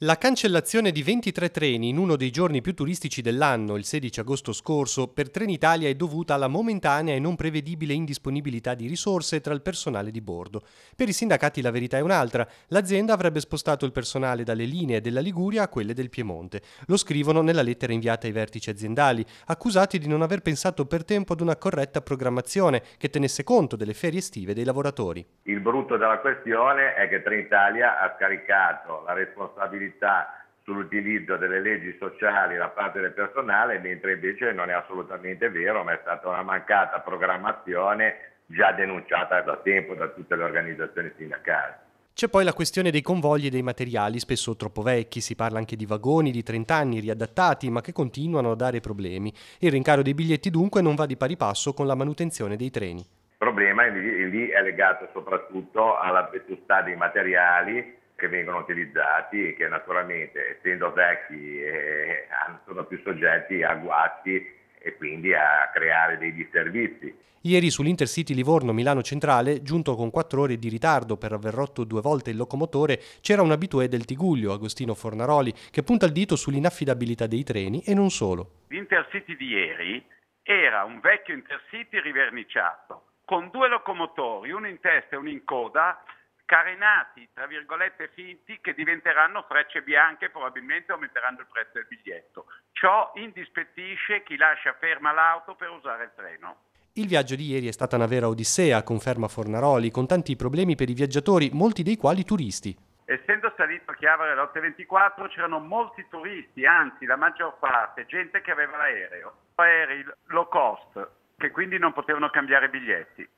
La cancellazione di 23 treni in uno dei giorni più turistici dell'anno, il 16 agosto scorso, per Trenitalia è dovuta alla momentanea e non prevedibile indisponibilità di risorse tra il personale di bordo. Per i sindacati la verità è un'altra. L'azienda avrebbe spostato il personale dalle linee della Liguria a quelle del Piemonte. Lo scrivono nella lettera inviata ai vertici aziendali, accusati di non aver pensato per tempo ad una corretta programmazione che tenesse conto delle ferie estive dei lavoratori. Il brutto della questione è che Trenitalia ha scaricato la responsabilità responsabilità sull'utilizzo delle leggi sociali da parte del personale, mentre invece non è assolutamente vero, ma è stata una mancata programmazione già denunciata da tempo da tutte le organizzazioni sindacali. C'è poi la questione dei convogli e dei materiali, spesso troppo vecchi, si parla anche di vagoni di 30 anni riadattati ma che continuano a dare problemi. Il rincaro dei biglietti dunque non va di pari passo con la manutenzione dei treni. Il problema lì è legato soprattutto alla vetustà dei materiali che vengono utilizzati e che naturalmente essendo vecchi eh, sono più soggetti a guasti e quindi a creare dei disservizi. Ieri sull'Intercity Livorno-Milano Centrale, giunto con 4 ore di ritardo per aver rotto due volte il locomotore, c'era un abitué del Tiguglio, Agostino Fornaroli, che punta il dito sull'inaffidabilità dei treni e non solo. L'Intercity di ieri era un vecchio Intercity riverniciato, con due locomotori, uno in testa e uno in coda, carenati, tra virgolette finti, che diventeranno frecce bianche e probabilmente aumenteranno il prezzo del biglietto. Ciò indispettisce chi lascia ferma l'auto per usare il treno. Il viaggio di ieri è stata una vera odissea, conferma Fornaroli, con tanti problemi per i viaggiatori, molti dei quali turisti. Essendo salito a Chiavere alle 8.24 c'erano molti turisti, anzi la maggior parte, gente che aveva l'aereo, aerei low cost, che quindi non potevano cambiare biglietti.